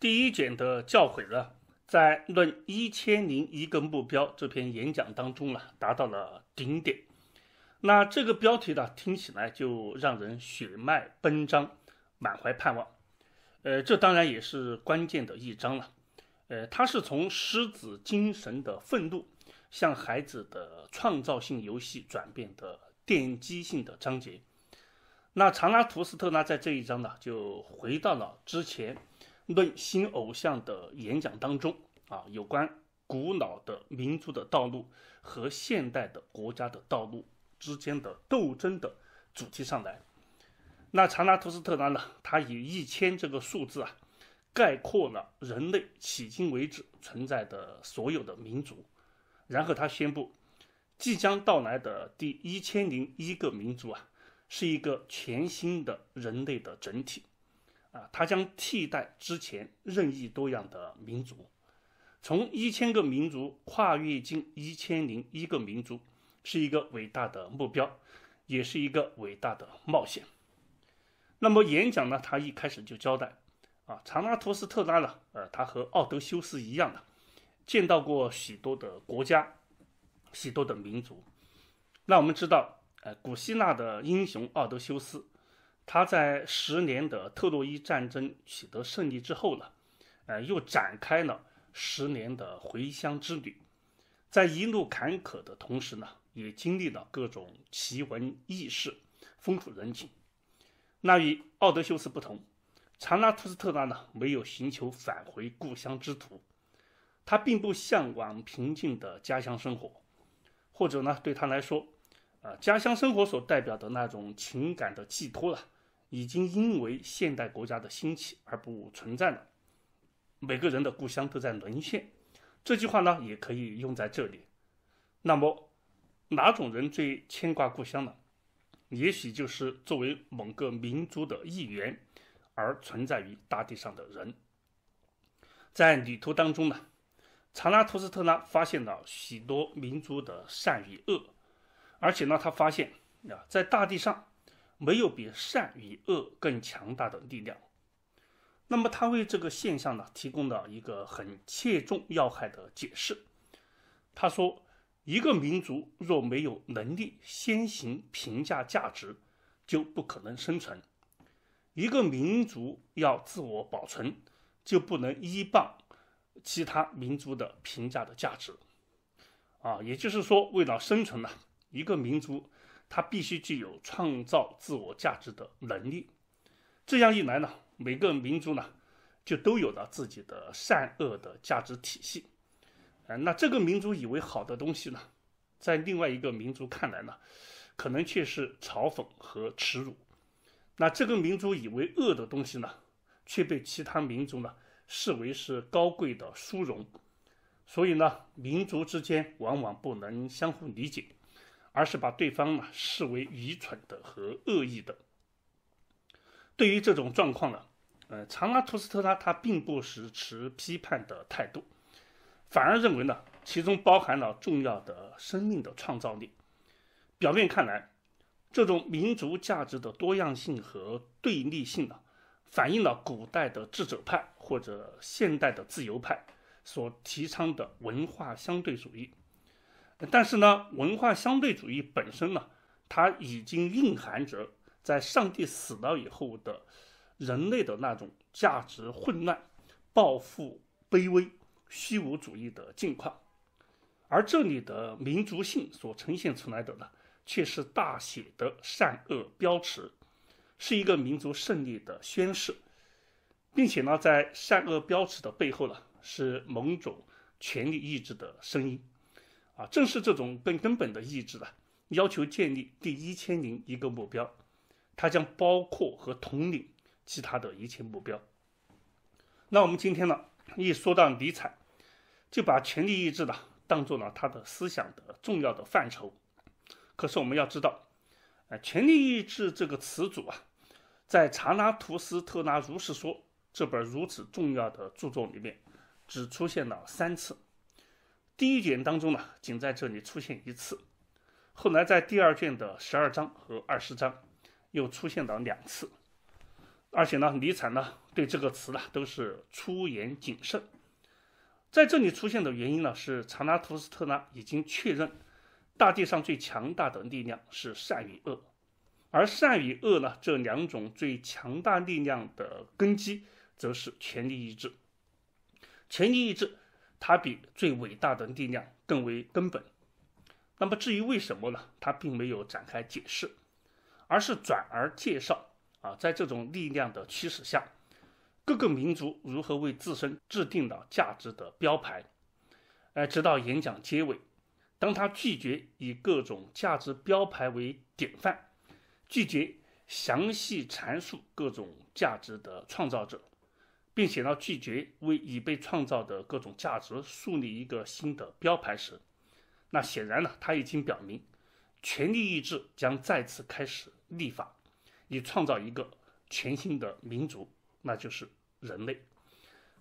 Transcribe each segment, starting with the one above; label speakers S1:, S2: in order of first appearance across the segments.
S1: 第一卷的教诲呢，在《论一千零一个目标》这篇演讲当中呢，达到了顶点。那这个标题呢，听起来就让人血脉奔张，满怀盼望。呃，这当然也是关键的一章了。呃，它是从狮子精神的愤怒向孩子的创造性游戏转变的奠基性的章节。那查拉图斯特呢，在这一章呢，就回到了之前。论新偶像的演讲当中啊，有关古老的民族的道路和现代的国家的道路之间的斗争的主题上来。那查拉图斯特拉呢，他以一千这个数字啊，概括了人类迄今为止存在的所有的民族，然后他宣布，即将到来的第一千零一个民族啊，是一个全新的人类的整体。啊，他将替代之前任意多样的民族，从一千个民族跨越进一千零一个民族，是一个伟大的目标，也是一个伟大的冒险。那么演讲呢？他一开始就交代，啊，查拉托斯特拉呢，呃，他和奥德修斯一样的，见到过许多的国家，许多的民族。那我们知道，呃，古希腊的英雄奥德修斯。他在十年的特洛伊战争取得胜利之后呢，呃，又展开了十年的回乡之旅，在一路坎坷的同时呢，也经历了各种奇闻异事、风土人情。那与奥德修斯不同，查拉图斯特拉呢没有寻求返回故乡之途，他并不向往平静的家乡生活，或者呢，对他来说，呃，家乡生活所代表的那种情感的寄托了。已经因为现代国家的兴起而不存在了。每个人的故乡都在沦陷，这句话呢也可以用在这里。那么，哪种人最牵挂故乡呢？也许就是作为某个民族的一员而存在于大地上的人。在旅途当中呢，查拉图斯特拉发现了许多民族的善与恶，而且呢，他发现啊，在大地上。没有比善与恶更强大的力量。那么，他为这个现象呢，提供了一个很切中要害的解释。他说：“一个民族若没有能力先行评价价值，就不可能生存。一个民族要自我保存，就不能依傍其他民族的评价的价值。啊，也就是说，为了生存呢，一个民族。”他必须具有创造自我价值的能力，这样一来呢，每个民族呢，就都有了自己的善恶的价值体系。呃，那这个民族以为好的东西呢，在另外一个民族看来呢，可能却是嘲讽和耻辱；那这个民族以为恶的东西呢，却被其他民族呢视为是高贵的殊荣。所以呢，民族之间往往不能相互理解。而是把对方呢视为愚蠢的和恶意的。对于这种状况呢，呃，长安图斯特拉他并不是持批判的态度，反而认为呢其中包含了重要的生命的创造力。表面看来，这种民族价值的多样性和对立性呢，反映了古代的智者派或者现代的自由派所提倡的文化相对主义。但是呢，文化相对主义本身呢，它已经蕴含着在上帝死了以后的，人类的那种价值混乱、暴富、卑微、虚无主义的境况。而这里的民族性所呈现出来的呢，却是大写的善恶标尺，是一个民族胜利的宣誓，并且呢，在善恶标尺的背后呢，是某种权力意志的声音。啊，正是这种更根本的意志啊，要求，建立第一千零一个目标，它将包括和统领其他的一切目标。那我们今天呢，一说到尼采，就把权力意志呢当做了他的思想的重要的范畴。可是我们要知道，呃，权力意志这个词组啊，在查拉图斯特拉如是说这本如此重要的著作里面，只出现了三次。第一卷当中呢，仅在这里出现一次，后来在第二卷的十二章和二十章又出现了两次，而且呢，尼采呢对这个词呢都是出言谨慎。在这里出现的原因呢，是查拉图斯特拉已经确认，大地上最强大的力量是善与恶，而善与恶呢这两种最强大力量的根基，则是权力意志，权力意志。它比最伟大的力量更为根本。那么至于为什么呢？他并没有展开解释，而是转而介绍啊，在这种力量的驱使下，各个民族如何为自身制定了价值的标牌。呃，直到演讲结尾，当他拒绝以各种价值标牌为典范，拒绝详细阐述各种价值的创造者。并且到拒绝为已被创造的各种价值树立一个新的标牌时，那显然呢，他已经表明，权力意志将再次开始立法，以创造一个全新的民族，那就是人类。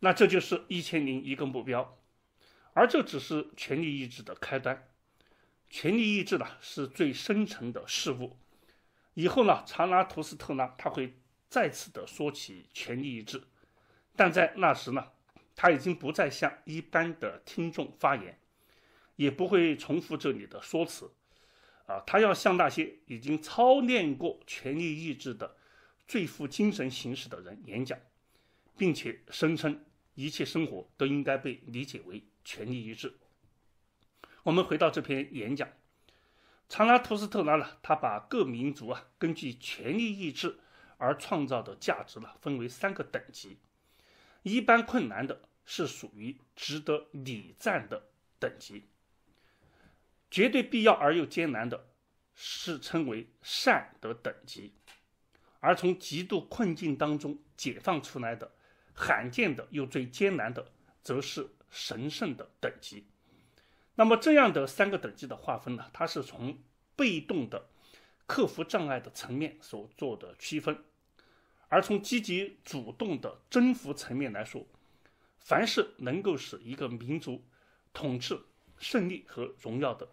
S1: 那这就是一千零一个目标，而这只是权力意志的开端。权力意志呢，是最深层的事物。以后呢，查拉图斯特拉他会再次的说起权力意志。但在那时呢，他已经不再向一般的听众发言，也不会重复这里的说辞，啊，他要向那些已经操练过权力意志的、最富精神形式的人演讲，并且声称一切生活都应该被理解为权力意志。我们回到这篇演讲，长拉图斯特拉呢，他把各民族啊根据权力意志而创造的价值呢，分为三个等级。一般困难的是属于值得礼赞的等级，绝对必要而又艰难的是称为善的等级，而从极度困境当中解放出来的、罕见的又最艰难的，则是神圣的等级。那么这样的三个等级的划分呢？它是从被动的克服障碍的层面所做的区分。而从积极主动的征服层面来说，凡是能够使一个民族统治胜利和荣耀的，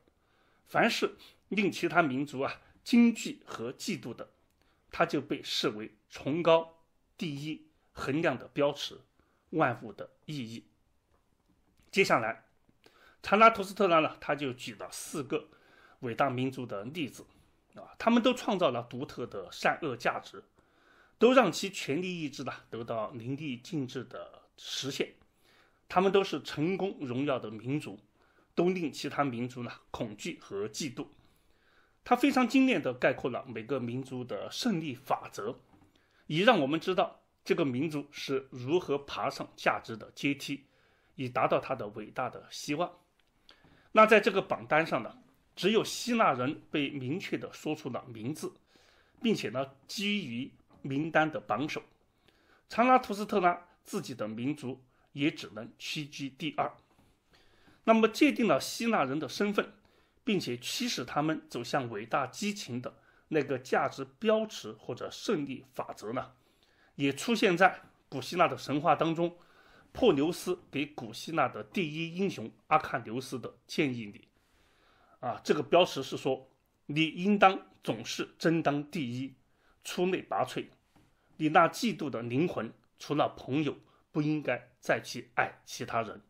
S1: 凡是令其他民族啊惊惧和嫉妒的，它就被视为崇高第一衡量的标尺，万物的意义。接下来，查拉图斯特拉呢，他就举了四个伟大民族的例子，啊，他们都创造了独特的善恶价值。都让其权力意志呢得到淋漓尽致的实现，他们都是成功荣耀的民族，都令其他民族呢恐惧和嫉妒。他非常精炼地概括了每个民族的胜利法则，以让我们知道这个民族是如何爬上价值的阶梯，以达到他的伟大的希望。那在这个榜单上呢，只有希腊人被明确地说出了名字，并且呢基于。名单的榜首，长拉图斯特拉自己的民族也只能屈居第二。那么，界定了希腊人的身份，并且驱使他们走向伟大激情的那个价值标尺或者胜利法则呢？也出现在古希腊的神话当中，珀琉斯给古希腊的第一英雄阿喀琉斯的建议里。啊，这个标识是说，你应当总是争当第一。出类拔萃，你那嫉妒的灵魂，除了朋友，不应该再去爱其他人。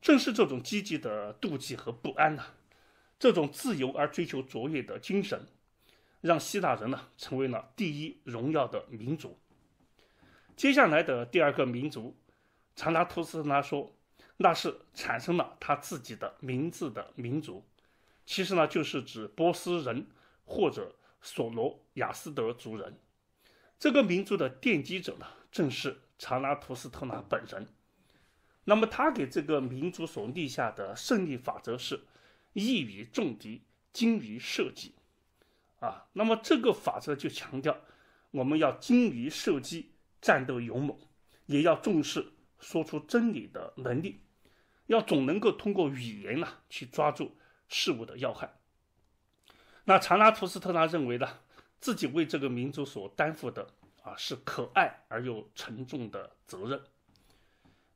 S1: 正是这种积极的妒忌和不安呐，这种自由而追求卓越的精神，让希腊人呢成为了第一荣耀的民族。接下来的第二个民族，查拉图斯拉说，那是产生了他自己的名字的民族，其实呢就是指波斯人或者。索罗亚斯德族人，这个民族的奠基者呢，正是查拉图斯特拉本人。那么，他给这个民族所立下的胜利法则是：易于重敌，精于设计。啊，那么这个法则就强调，我们要精于设计，战斗勇猛，也要重视说出真理的能力，要总能够通过语言呢，去抓住事物的要害。那查拉图斯特拉认为呢，自己为这个民族所担负的啊是可爱而又沉重的责任。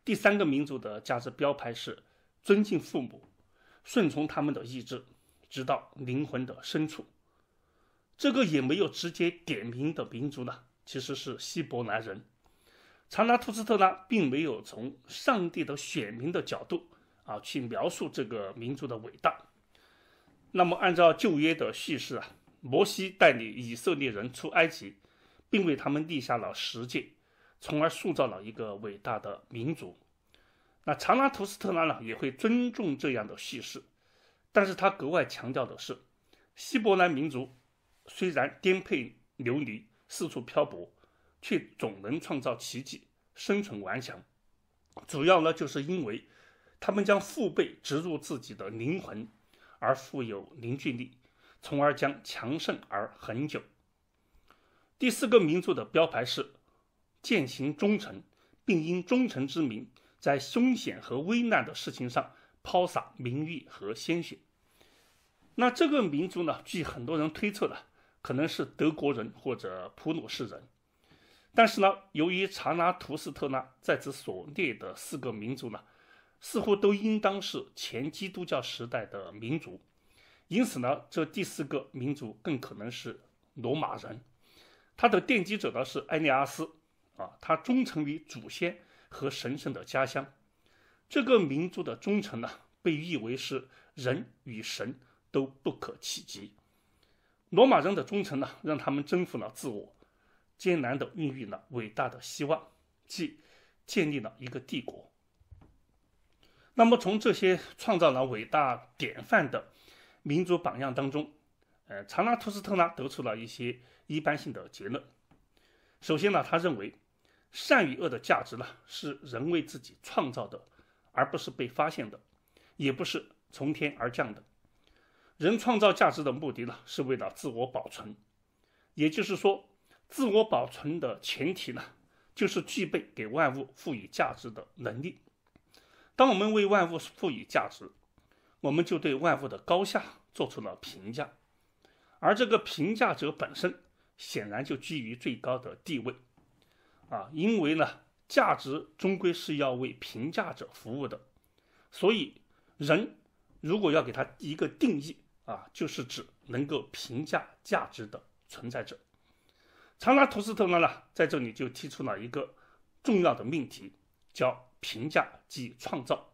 S1: 第三个民族的价值标牌是尊敬父母，顺从他们的意志，直到灵魂的深处。这个也没有直接点名的民族呢，其实是希伯来人。查拉图斯特拉并没有从上帝的选民的角度啊去描述这个民族的伟大。那么，按照旧约的叙事啊，摩西带领以色列人出埃及，并为他们立下了十诫，从而塑造了一个伟大的民族。那长拉图斯特拉呢，也会尊重这样的叙事，但是他格外强调的是，希伯来民族虽然颠沛流离、四处漂泊，却总能创造奇迹、生存顽强，主要呢，就是因为他们将父辈植入自己的灵魂。而富有凝聚力，从而将强盛而恒久。第四个民族的标牌是践行忠诚，并因忠诚之名，在凶险和危难的事情上抛洒名誉和鲜血。那这个民族呢？据很多人推测的，可能是德国人或者普鲁士人。但是呢，由于查拉图斯特拉在此所列的四个民族呢？似乎都应当是前基督教时代的民族，因此呢，这第四个民族更可能是罗马人。他的奠基者呢是埃涅阿斯，啊，他忠诚于祖先和神圣的家乡。这个民族的忠诚呢，被誉为是人与神都不可企及。罗马人的忠诚呢，让他们征服了自我，艰难地孕育了伟大的希望，即建立了一个帝国。那么，从这些创造了伟大典范的民族榜样当中，呃，查拉图斯特拉得出了一些一般性的结论。首先呢，他认为善与恶的价值呢是人为自己创造的，而不是被发现的，也不是从天而降的。人创造价值的目的呢是为了自我保存，也就是说，自我保存的前提呢就是具备给万物赋予价值的能力。当我们为万物赋予价值，我们就对万物的高下做出了评价，而这个评价者本身显然就居于最高的地位，啊，因为呢，价值终归是要为评价者服务的，所以人如果要给他一个定义啊，就是指能够评价价值的存在者。长拉图斯特呢，在这里就提出了一个重要的命题，叫。评价即创造，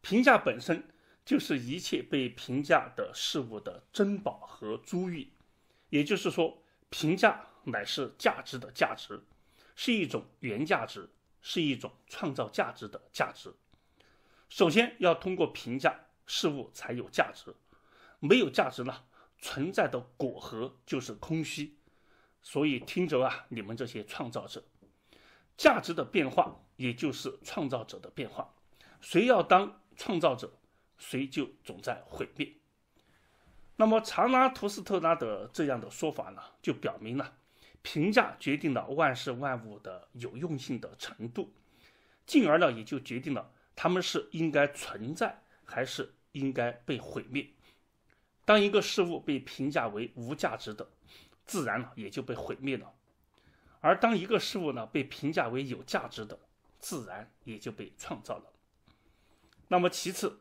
S1: 评价本身就是一切被评价的事物的珍宝和珠玉，也就是说，评价乃是价值的价值，是一种原价值，是一种创造价值的价值。首先要通过评价事物才有价值，没有价值呢，存在的果核就是空虚。所以听着啊，你们这些创造者。价值的变化，也就是创造者的变化。谁要当创造者，谁就总在毁灭。那么，查拉图斯特拉德这样的说法呢，就表明了评价决定了万事万物的有用性的程度，进而呢，也就决定了他们是应该存在还是应该被毁灭。当一个事物被评价为无价值的，自然呢也就被毁灭了。而当一个事物呢被评价为有价值的，自然也就被创造了。那么其次，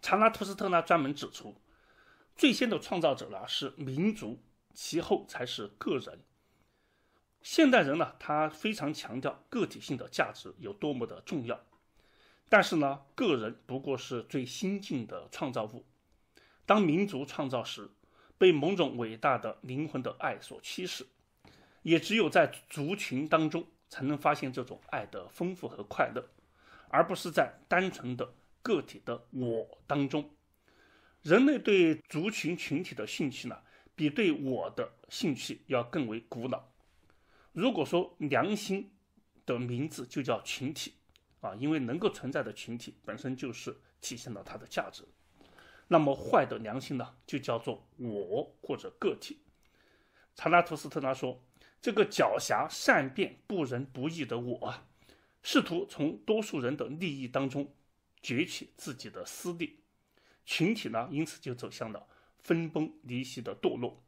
S1: 查拉图斯特呢专门指出，最先的创造者呢是民族，其后才是个人。现代人呢，他非常强调个体性的价值有多么的重要，但是呢，个人不过是最新进的创造物。当民族创造时，被某种伟大的灵魂的爱所驱使。也只有在族群当中，才能发现这种爱的丰富和快乐，而不是在单纯的个体的我当中。人类对族群群体的兴趣呢，比对我的兴趣要更为古老。如果说良心的名字就叫群体啊，因为能够存在的群体本身就是体现了它的价值，那么坏的良心呢，就叫做我或者个体。查拉图斯特拉说。这个狡黠、善变、不仁不义的我，试图从多数人的利益当中攫取自己的私利，群体呢，因此就走向了分崩离析的堕落。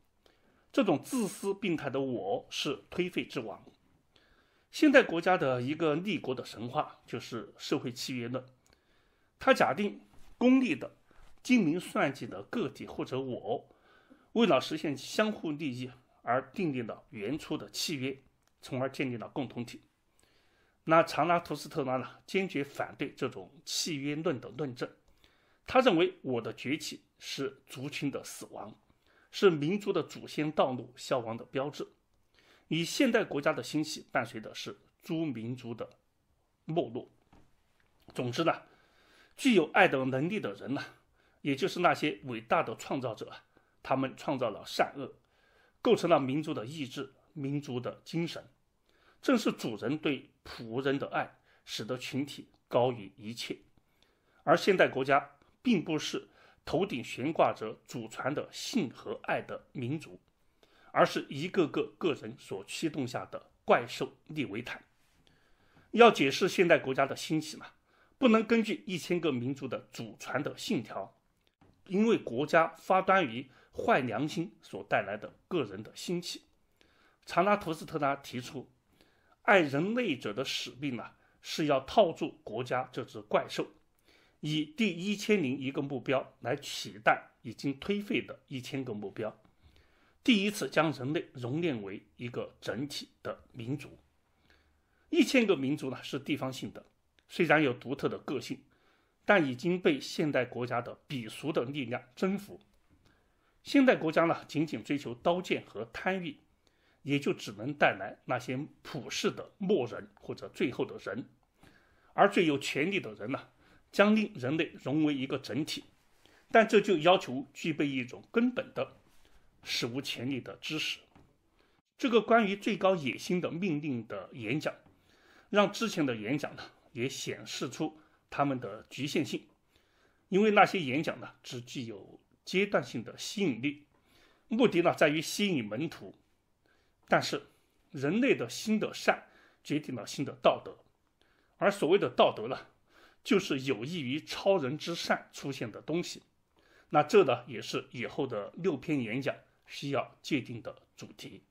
S1: 这种自私病态的我是颓废之王。现代国家的一个立国的神话就是社会契约论，它假定功利的、精明算计的个体或者我，为了实现相互利益。而订立了原初的契约，从而建立了共同体。那长拉图斯特拉呢，坚决反对这种契约论的论证。他认为我的崛起是族群的死亡，是民族的祖先道路消亡的标志。以现代国家的兴起伴随的是诸民族的没落。总之呢，具有爱的能力的人呢，也就是那些伟大的创造者，他们创造了善恶。构成了民族的意志，民族的精神。正是主人对仆人的爱，使得群体高于一切。而现代国家并不是头顶悬挂着祖传的信和爱的民族，而是一个个个人所驱动下的怪兽利维坦。要解释现代国家的兴起嘛，不能根据一千个民族的祖传的信条，因为国家发端于。坏良心所带来的个人的兴起，查拉图斯特拉提出，爱人类者的使命呢是要套住国家这只怪兽，以第一千零一个目标来取代已经颓废的一千个目标，第一次将人类熔炼为一个整体的民族。一千个民族呢是地方性的，虽然有独特的个性，但已经被现代国家的鄙俗的力量征服。现代国家呢，仅仅追求刀剑和贪欲，也就只能带来那些普世的末人或者最后的人，而最有权力的人呢，将令人类融为一个整体，但这就要求具备一种根本的、史无前例的知识。这个关于最高野心的命令的演讲，让之前的演讲呢也显示出他们的局限性，因为那些演讲呢只具有。阶段性的吸引力，目的呢在于吸引门徒。但是，人类的心的善决定了心的道德，而所谓的道德呢，就是有益于超人之善出现的东西。那这呢，也是以后的六篇演讲需要界定的主题。